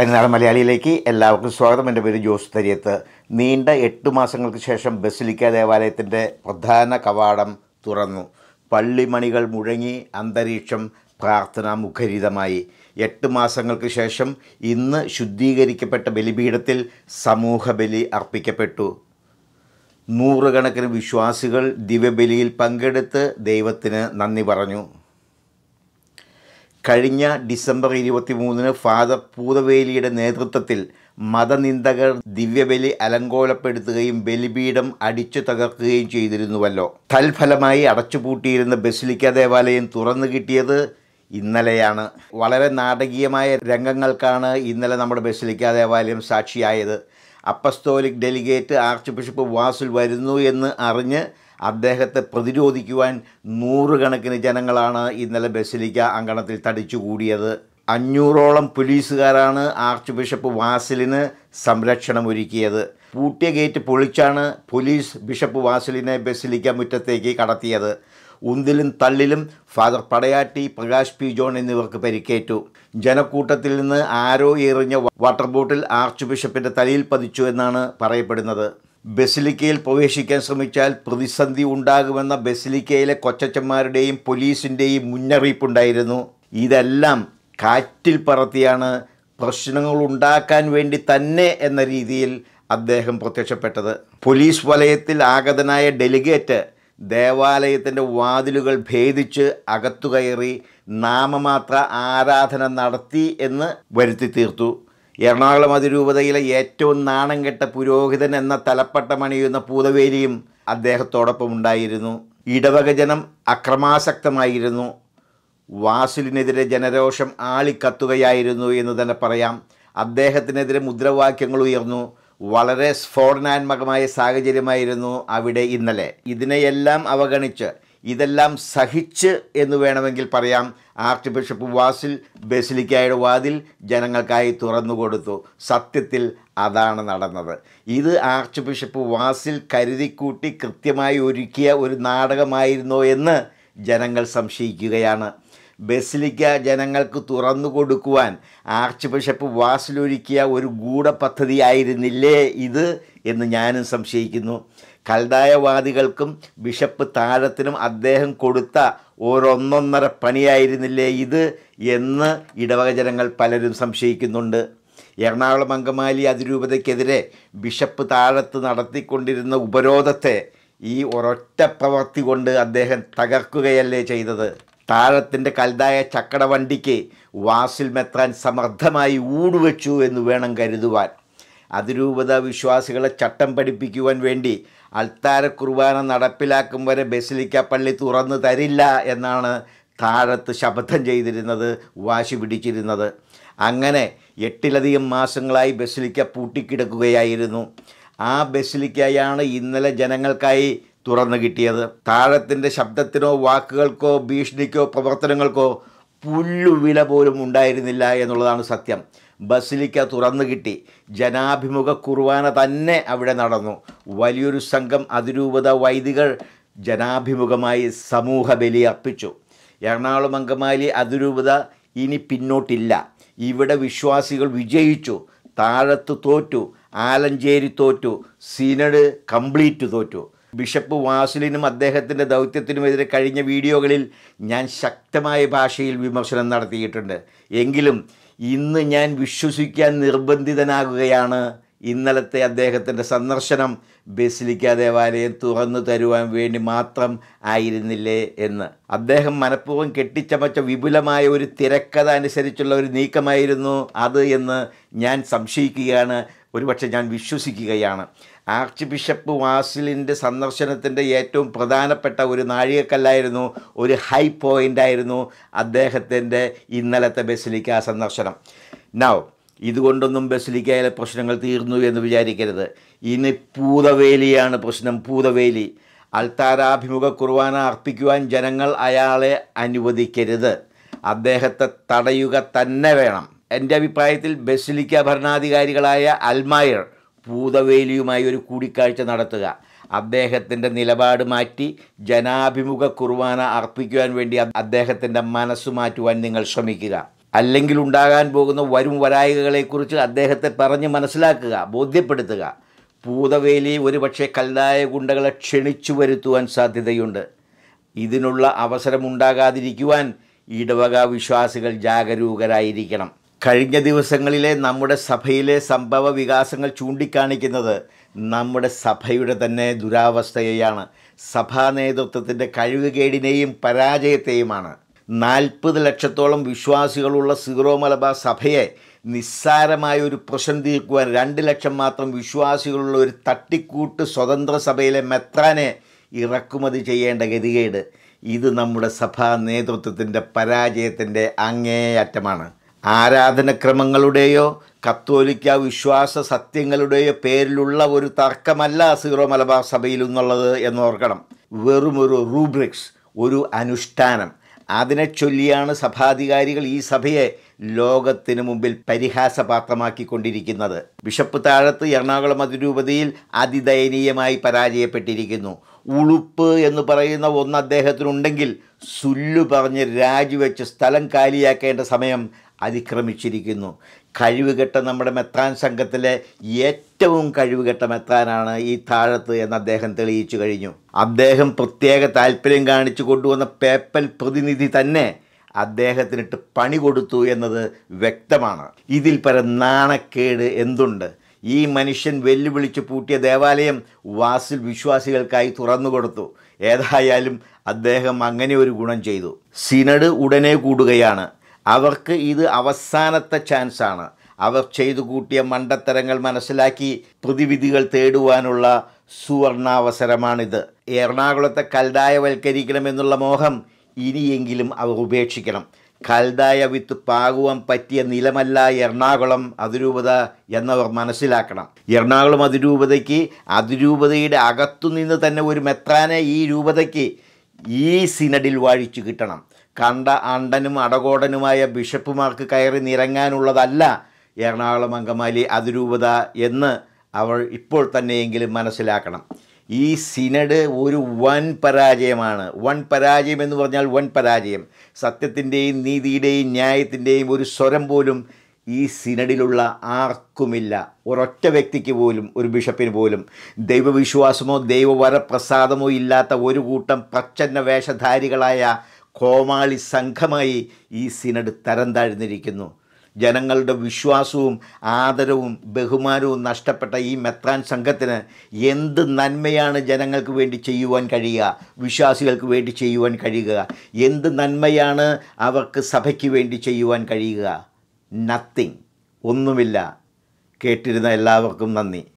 തനിനാട് മലയാളിയിലേക്ക് എല്ലാവർക്കും സ്വാഗതം എൻ്റെ പേര് ജോസ് തരിയത്ത് നീണ്ട എട്ട് മാസങ്ങൾക്ക് ശേഷം ബസിലിക്ക ദേവാലയത്തിൻ്റെ പ്രധാന കവാടം തുറന്നു പള്ളിമണികൾ മുഴങ്ങി അന്തരീക്ഷം പ്രാർത്ഥന മുഖരിതമായി എട്ട് മാസങ്ങൾക്ക് ശേഷം ഇന്ന് ശുദ്ധീകരിക്കപ്പെട്ട ബലിപീഠത്തിൽ സമൂഹ ബലി അർപ്പിക്കപ്പെട്ടു നൂറുകണക്കിന് വിശ്വാസികൾ ദിവ്യബലിയിൽ പങ്കെടുത്ത് ദൈവത്തിന് നന്ദി പറഞ്ഞു കഴിഞ്ഞ ഡിസംബർ ഇരുപത്തി മൂന്നിന് ഫാദർ പൂതവേലിയുടെ നേതൃത്വത്തിൽ മതനിന്ദകർ ദിവ്യബലി അലങ്കോലപ്പെടുത്തുകയും ബലിപീഠം അടിച്ചു തകർക്കുകയും ചെയ്തിരുന്നുവല്ലോ തൽഫലമായി അടച്ചുപൂട്ടിയിരുന്ന ബസിലിക്ക ദേവാലയം തുറന്നു കിട്ടിയത് ഇന്നലെയാണ് വളരെ നാടകീയമായ രംഗങ്ങൾക്കാണ് ഇന്നലെ നമ്മുടെ ബസിലിക്ക ദേവാലയം സാക്ഷിയായത് apostolic delegate archbishop Vasil വരുന്നു എന്ന് അറിഞ്ഞ് അദ്ദേഹത്തെ പ്രതിരോധിക്കുവാൻ നൂറുകണക്കിന് ജനങ്ങളാണ് ഇന്നലെ ബസലിക്ക അങ്കണത്തിൽ തടിച്ചുകൂടിയത് അഞ്ഞൂറോളം പോലീസുകാരാണ് ആർച്ച് ബിഷപ്പ് വാസിലിന് സംരക്ഷണമൊരുക്കിയത് പൂട്ടിയ ഗേറ്റ് പൊളിച്ചാണ് പോലീസ് ബിഷപ്പ് വാസിലിനെ ബസലിക്ക മുറ്റത്തേക്ക് കടത്തിയത് ഉന്തിലും തള്ളിലും ഫാദർ പടയാട്ടി പ്രകാശ് പി ജോൺ എന്നിവർക്ക് പരിക്കേറ്റു ജനക്കൂട്ടത്തിൽ നിന്ന് ആരോ എറിഞ്ഞ വാട്ടർ ബോട്ടിൽ ആർച്ച് ബിഷപ്പിൻ്റെ തലയിൽ പതിച്ചു എന്നാണ് പറയപ്പെടുന്നത് ബസിലിക്കയിൽ പ്രവേശിക്കാൻ ശ്രമിച്ചാൽ പ്രതിസന്ധി ഉണ്ടാകുമെന്ന ബസിലിക്കയിലെ കൊച്ചച്ചന്മാരുടെയും പോലീസിൻ്റെയും മുന്നറിയിപ്പുണ്ടായിരുന്നു ഇതെല്ലാം കാറ്റിൽ പറത്തിയാണ് പ്രശ്നങ്ങൾ ഉണ്ടാക്കാൻ വേണ്ടി തന്നെ എന്ന രീതിയിൽ അദ്ദേഹം പ്രത്യക്ഷപ്പെട്ടത് പോലീസ് വലയത്തിൽ ആഗതനായ ഡെലിഗേറ്റ് ദേവാലയത്തിൻ്റെ വാതിലുകൾ ഭേദിച്ച് അകത്തു കയറി നാമമാത്ര ആരാധന നടത്തി എന്ന് വരുത്തി തീർത്തു എറണാകുളം അതിരൂപതയിലെ ഏറ്റവും നാണം കെട്ട പുരോഹിതൻ എന്ന തലപ്പട്ടമണിയുന്ന പൂതവേലിയും അദ്ദേഹത്തോടൊപ്പം ഉണ്ടായിരുന്നു ഇടവകജനം അക്രമാസക്തമായിരുന്നു വാസുലിനെതിരെ ജനരോഷം ആളിക്കത്തുകയായിരുന്നു എന്ന് തന്നെ പറയാം അദ്ദേഹത്തിനെതിരെ മുദ്രാവാക്യങ്ങൾ ഉയർന്നു വളരെ സ്ഫോടനാത്മകമായ സാഹചര്യമായിരുന്നു അവിടെ ഇന്നലെ ഇതിനെയെല്ലാം അവഗണിച്ച് ഇതെല്ലാം സഹിച്ച് എന്ന് വേണമെങ്കിൽ പറയാം ആർച്ച് ബിഷപ്പ് വാസിൽ ബസിലിക്കായുടെ വാതിൽ ജനങ്ങൾക്കായി തുറന്നു കൊടുത്തു സത്യത്തിൽ അതാണ് നടന്നത് ഇത് ആർച്ച് ബിഷപ്പ് വാസിൽ കരുതിക്കൂട്ടി കൃത്യമായി ഒരുക്കിയ ഒരു നാടകമായിരുന്നോ എന്ന് ജനങ്ങൾ സംശയിക്കുകയാണ് ബസിലിക്ക ജനങ്ങൾക്ക് തുറന്നു ആർച്ച് ബിഷപ്പ് വാസിലൊരുക്കിയ ഒരു ഗൂഢപദ്ധതി ആയിരുന്നില്ലേ ഇത് എന്ന് ഞാനും സംശയിക്കുന്നു കൽദായവാദികൾക്കും ബിഷപ്പ് താഴത്തിനും അദ്ദേഹം കൊടുത്ത ഓരോന്നൊന്നര പണിയായിരുന്നില്ലേ ഇത് എന്ന് ഇടവക ജനങ്ങൾ പലരും സംശയിക്കുന്നുണ്ട് എറണാകുളം അങ്കമാലി അതിരൂപതയ്ക്കെതിരെ ബിഷപ്പ് താഴത്ത് നടത്തിക്കൊണ്ടിരുന്ന ഉപരോധത്തെ ഈ ഒരൊറ്റ പ്രവർത്തി കൊണ്ട് അദ്ദേഹം തകർക്കുകയല്ലേ ചെയ്തത് താഴത്തിൻ്റെ കൽതായ ചക്കട വണ്ടിക്ക് വാസിൽ മെത്രാൻ സമർത്ഥമായി ഊടുവെച്ചു എന്ന് വേണം കരുതുവാൻ അതിരൂപത വിശ്വാസികളെ ചട്ടം പഠിപ്പിക്കുവാൻ വേണ്ടി അൾത്താര കുർബാന നടപ്പിലാക്കും വരെ ബസിലിക്ക പള്ളി തുറന്നു തരില്ല എന്നാണ് താഴത്ത് ശബ്ദം ചെയ്തിരുന്നത് വാശി പിടിച്ചിരുന്നത് അങ്ങനെ എട്ടിലധികം മാസങ്ങളായി ബസിലിക്ക പൂട്ടിക്കിടക്കുകയായിരുന്നു ആ ബസിലിക്കയാണ് ഇന്നലെ ജനങ്ങൾക്കായി തുറന്നു കിട്ടിയത് താഴത്തിൻ്റെ ശബ്ദത്തിനോ വാക്കുകൾക്കോ ഭീഷണിക്കോ പ്രവർത്തനങ്ങൾക്കോ പുല്ലുവില പോലും ഉണ്ടായിരുന്നില്ല എന്നുള്ളതാണ് സത്യം ബസിലിക്ക തുറന്നു കിട്ടി ജനാഭിമുഖ കുർവാന തന്നെ അവിടെ നടന്നു വലിയൊരു സംഘം അതിരൂപത വൈദികൾ ജനാഭിമുഖമായി സമൂഹ ബലി അർപ്പിച്ചു എറണാകുളം അങ്കമാലി അതിരൂപത ഇനി പിന്നോട്ടില്ല ഇവിടെ വിശ്വാസികൾ വിജയിച്ചു താഴത്ത് തോറ്റു ആലഞ്ചേരി തോറ്റു സീനഡ് കംപ്ലീറ്റ് തോറ്റു ബിഷപ്പ് വാസുലിനും അദ്ദേഹത്തിൻ്റെ ദൗത്യത്തിനുമെതിരെ കഴിഞ്ഞ വീഡിയോകളിൽ ഞാൻ ശക്തമായ ഭാഷയിൽ വിമർശനം നടത്തിയിട്ടുണ്ട് എങ്കിലും ഇന്ന് ഞാൻ വിശ്വസിക്കാൻ നിർബന്ധിതനാകുകയാണ് ഇന്നലത്തെ അദ്ദേഹത്തിൻ്റെ സന്ദർശനം ബസിലിക്ക ദേവാലയം തുറന്നു തരുവാൻ വേണ്ടി മാത്രം ആയിരുന്നില്ലേ എന്ന് അദ്ദേഹം മനഃപൂർവ്വം കെട്ടിച്ചമച്ച വിപുലമായ ഒരു തിരക്കഥ അനുസരിച്ചുള്ള ഒരു നീക്കമായിരുന്നു അത് എന്ന് ഞാൻ സംശയിക്കുകയാണ് ഒരുപക്ഷെ ഞാൻ വിശ്വസിക്കുകയാണ് ആർച്ച് ബിഷപ്പ് വാസിലിൻ്റെ സന്ദർശനത്തിൻ്റെ ഏറ്റവും പ്രധാനപ്പെട്ട ഒരു നാഴികക്കല്ലായിരുന്നു ഒരു ഹൈ പോയിൻ്റായിരുന്നു അദ്ദേഹത്തിൻ്റെ ഇന്നലത്തെ ബസിലിക്ക സന്ദർശനം നൗ ഇതുകൊണ്ടൊന്നും ബസിലിക്കയിലെ പ്രശ്നങ്ങൾ തീർന്നു എന്ന് വിചാരിക്കരുത് ഇനി പൂതവേലിയാണ് പ്രശ്നം പൂതവേലി അൾത്താരാഭിമുഖ കുർബാന അർപ്പിക്കുവാൻ ജനങ്ങൾ അയാളെ അനുവദിക്കരുത് അദ്ദേഹത്തെ തടയുക തന്നെ വേണം എൻ്റെ അഭിപ്രായത്തിൽ ബസിലിക്ക ഭരണാധികാരികളായ അൽമായർ ഭൂതവേലിയുമായി ഒരു കൂടിക്കാഴ്ച നടത്തുക അദ്ദേഹത്തിൻ്റെ നിലപാട് മാറ്റി ജനാഭിമുഖ കുർബാന അർപ്പിക്കുവാൻ വേണ്ടി അദ്ദേഹത്തിൻ്റെ മനസ്സ് മാറ്റുവാൻ നിങ്ങൾ ശ്രമിക്കുക അല്ലെങ്കിൽ ഉണ്ടാകാൻ പോകുന്ന വരും വരായികളെക്കുറിച്ച് അദ്ദേഹത്തെ പറഞ്ഞ് മനസ്സിലാക്കുക ബോധ്യപ്പെടുത്തുക ഭൂതവേലി ഒരുപക്ഷെ കല്ലായ ഗുണ്ടകളെ ക്ഷണിച്ചു വരുത്തുവാൻ സാധ്യതയുണ്ട് ഇതിനുള്ള അവസരമുണ്ടാകാതിരിക്കുവാൻ ഇടവക വിശ്വാസികൾ ജാഗരൂകരായിരിക്കണം കഴിഞ്ഞ ദിവസങ്ങളിലെ നമ്മുടെ സഭയിലെ സംഭവ വികാസങ്ങൾ ചൂണ്ടിക്കാണിക്കുന്നത് നമ്മുടെ സഭയുടെ തന്നെ ദുരാവസ്ഥയെയാണ് സഭാ നേതൃത്വത്തിൻ്റെ കഴിവുകേടിനെയും പരാജയത്തെയുമാണ് നാൽപ്പത് ലക്ഷത്തോളം വിശ്വാസികളുള്ള സീറോ മലബാർ സഭയെ നിസ്സാരമായ ഒരു പ്രശ്നം തീർക്കുവാൻ രണ്ട് ലക്ഷം മാത്രം വിശ്വാസികളുള്ള ഒരു തട്ടിക്കൂട്ട് സ്വതന്ത്ര സഭയിലെ മെത്രാനെ ഇറക്കുമതി ചെയ്യേണ്ട ഗതികേട് ഇത് നമ്മുടെ സഭാ നേതൃത്വത്തിൻ്റെ പരാജയത്തിൻ്റെ അങ്ങേയറ്റമാണ് ആരാധനക്രമങ്ങളുടെയോ കത്തോലിക്ക വിശ്വാസ സത്യങ്ങളുടെയോ പേരിലുള്ള ഒരു തർക്കമല്ല സീറോ മലബാർ സഭയിൽ എന്നുള്ളത് എന്നോർക്കണം വെറുമൊരു റൂബ്രിക്സ് ഒരു അനുഷ്ഠാനം അതിനെ ചൊല്ലിയാണ് സഭാധികാരികൾ ഈ സഭയെ ലോകത്തിനു മുമ്പിൽ പരിഹാസപാത്രമാക്കിക്കൊണ്ടിരിക്കുന്നത് ബിഷപ്പ് താഴത്ത് എറണാകുളം അതിരൂപതയിൽ അതിദയനീയമായി പരാജയപ്പെട്ടിരിക്കുന്നു ഉളുപ്പ് എന്ന് പറയുന്ന ഒന്ന് അദ്ദേഹത്തിനുണ്ടെങ്കിൽ സുല്ലു പറഞ്ഞ് രാജിവെച്ച് സ്ഥലം കാലിയാക്കേണ്ട സമയം അതിക്രമിച്ചിരിക്കുന്നു കഴിവുകെട്ട നമ്മുടെ മെത്താൻ സംഘത്തിലെ ഏറ്റവും കഴിവുകെട്ട മെത്താനാണ് ഈ താഴത്ത് എന്ന് അദ്ദേഹം തെളിയിച്ചു കഴിഞ്ഞു അദ്ദേഹം പ്രത്യേക താല്പര്യം കാണിച്ചു കൊണ്ടുവന്ന പേപ്പൽ പ്രതിനിധി തന്നെ അദ്ദേഹത്തിനിട്ട് പണി കൊടുത്തു എന്നത് വ്യക്തമാണ് ഇതിൽ പര നാണക്കേട് എന്തുണ്ട് ഈ മനുഷ്യൻ വെല്ലുവിളിച്ച് പൂട്ടിയ ദേവാലയം വാസിൽ വിശ്വാസികൾക്കായി തുറന്നു കൊടുത്തു ഏതായാലും അദ്ദേഹം അങ്ങനെ ഒരു ഗുണം ചെയ്തു സിനഡ് ഉടനെ കൂടുകയാണ് അവർക്ക് ഇത് അവസാനത്തെ ചാൻസാണ് അവർ ചെയ്തു കൂട്ടിയ മണ്ടത്തരങ്ങൾ മനസ്സിലാക്കി പ്രതിവിധികൾ തേടുവാനുള്ള സുവർണാവസരമാണിത് എറണാകുളത്തെ എന്നുള്ള മോഹം ഇനിയെങ്കിലും അവർ ഉപേക്ഷിക്കണം കൽദായ വിത്ത് പാകുവാൻ പറ്റിയ നിലമല്ല എറണാകുളം അതിരൂപത എന്നവർ മനസ്സിലാക്കണം എറണാകുളം അതിരൂപതയ്ക്ക് അതിരൂപതയുടെ അകത്തുനിന്ന് തന്നെ ഒരു മെത്രാനെ ഈ രൂപതയ്ക്ക് ഈ സിനഡിൽ വാഴിച്ചു കിട്ടണം കണ്ട അണ്ടനും അടകോടനുമായ ബിഷപ്പുമാർക്ക് കയറി നിരങ്ങാനുള്ളതല്ല എറണാകുളം അങ്കമാലി അതിരൂപത എന്ന് അവൾ ഇപ്പോൾ തന്നെയെങ്കിലും മനസ്സിലാക്കണം ഈ സിനഡ് ഒരു വൻ പരാജയമാണ് വൻ പരാജയം എന്ന് പറഞ്ഞാൽ വൻ പരാജയം സത്യത്തിൻ്റെയും നീതിയുടെയും ന്യായത്തിൻ്റെയും ഒരു സ്വരം പോലും ഈ സിനഡിലുള്ള ആർക്കുമില്ല ഒരൊറ്റ വ്യക്തിക്ക് പോലും ഒരു ബിഷപ്പിന് പോലും ദൈവവിശ്വാസമോ ദൈവവരപ്രസാദമോ ഇല്ലാത്ത ഒരു കൂട്ടം പ്രച്ഛന്ന വേഷധാരികളായ കോമാളി സംഘമായി ഈ സിനഡ് തരം താഴ്ന്നിരിക്കുന്നു ജനങ്ങളുടെ വിശ്വാസവും ആദരവും ബഹുമാനവും നഷ്ടപ്പെട്ട ഈ മെത്രാൻ സംഘത്തിന് എന്ത് നന്മയാണ് ജനങ്ങൾക്ക് വേണ്ടി ചെയ്യുവാൻ കഴിയുക വിശ്വാസികൾക്ക് വേണ്ടി ചെയ്യുവാൻ കഴിയുക എന്ത് നന്മയാണ് അവർക്ക് സഭയ്ക്ക് വേണ്ടി ചെയ്യുവാൻ കഴിയുക നത്തിങ് ഒന്നുമില്ല കേട്ടിരുന്ന എല്ലാവർക്കും നന്ദി